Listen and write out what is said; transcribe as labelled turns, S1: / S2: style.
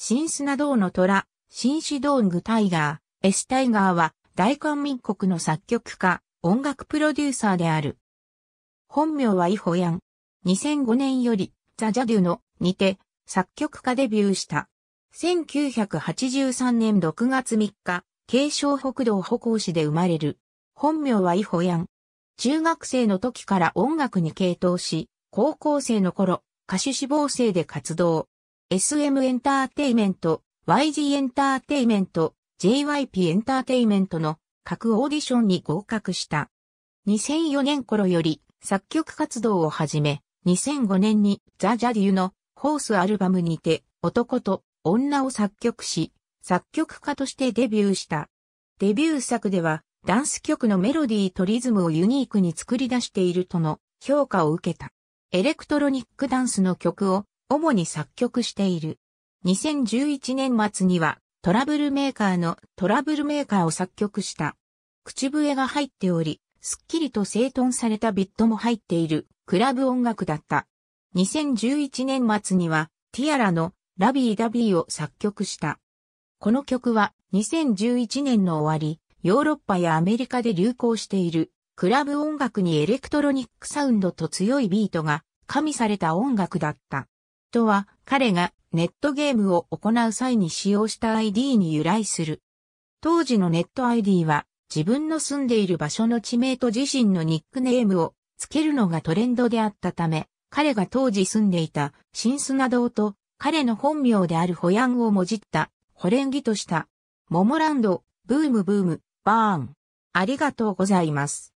S1: 新砂銅の虎、新シドングタイガー、エスタイガーは大韓民国の作曲家、音楽プロデューサーである。本名はイホヤン。2005年よりザ・ジャデュのにて作曲家デビューした。1983年6月3日、継承北道歩行市で生まれる。本名はイホヤン。中学生の時から音楽に傾倒し、高校生の頃、歌手志望生で活動。SM エンターテイメント、YG エンターテイメント、JYP エンターテイメントの各オーディションに合格した。2004年頃より作曲活動を始め、2005年にザ・ジャデュのホースアルバムにて男と女を作曲し、作曲家としてデビューした。デビュー作ではダンス曲のメロディーとリズムをユニークに作り出しているとの評価を受けた。エレクトロニックダンスの曲を主に作曲している。2011年末にはトラブルメーカーのトラブルメーカーを作曲した。口笛が入っており、すっきりと整頓されたビットも入っているクラブ音楽だった。2011年末にはティアラのラビーダビーを作曲した。この曲は2011年の終わり、ヨーロッパやアメリカで流行しているクラブ音楽にエレクトロニックサウンドと強いビートが加味された音楽だった。トは彼がネットゲームを行う際に使用した ID に由来する。当時のネット ID は自分の住んでいる場所の地名と自身のニックネームをつけるのがトレンドであったため、彼が当時住んでいた新砂スナドと彼の本名であるホヤンをもじったホレンギとした。モモランド、ブームブーム、バーン。ありがとうございます。